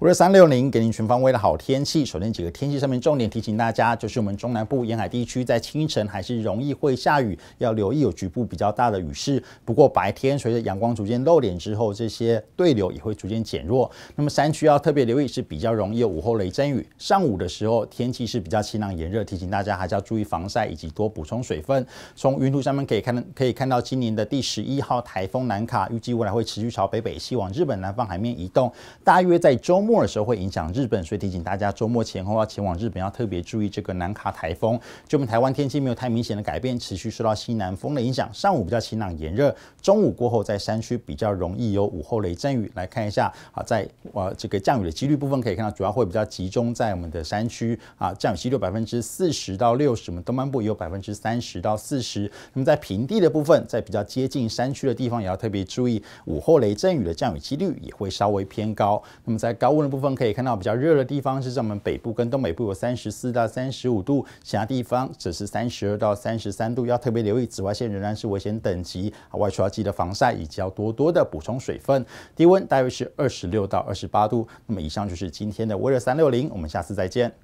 五是三六零，给您全方位的好天气。首先，几个天气上面重点提醒大家，就是我们中南部沿海地区在清晨还是容易会下雨，要留意有局部比较大的雨势。不过白天随着阳光逐渐露脸之后，这些对流也会逐渐减弱。那么山区要特别留意是比较容易有午后雷阵雨。上午的时候天气是比较晴朗炎热，提醒大家还是要注意防晒以及多补充水分。从云图上面可以看可以看到，今年的第十一号台风南卡预计未来会持续朝北北西往日本南方海面移动，大约在中。周末的时候会影响日本，所以提醒大家周末前后要前往日本要特别注意这个南卡台风。就我们台湾天气没有太明显的改变，持续受到西南风的影响。上午比较晴朗炎热，中午过后在山区比较容易有午后雷阵雨。来看一下啊，在呃这个降雨的几率部分可以看到，主要会比较集中在我们的山区啊，降雨几率百分之四十到六十。我们东半部也有百分之三十到四十。那么在平地的部分，在比较接近山区的地方也要特别注意午后雷阵雨的降雨几率也会稍微偏高。那么在高温的部分可以看到比较热的地方是在我们北部跟东北部有三十四到三十五度，其他地方只是三十二到三十三度，要特别留意紫外线仍然是危险等级，外出要记得防晒以及要多多的补充水分。低温大约是二十六到二十八度。那么以上就是今天的微热三六零，我们下次再见。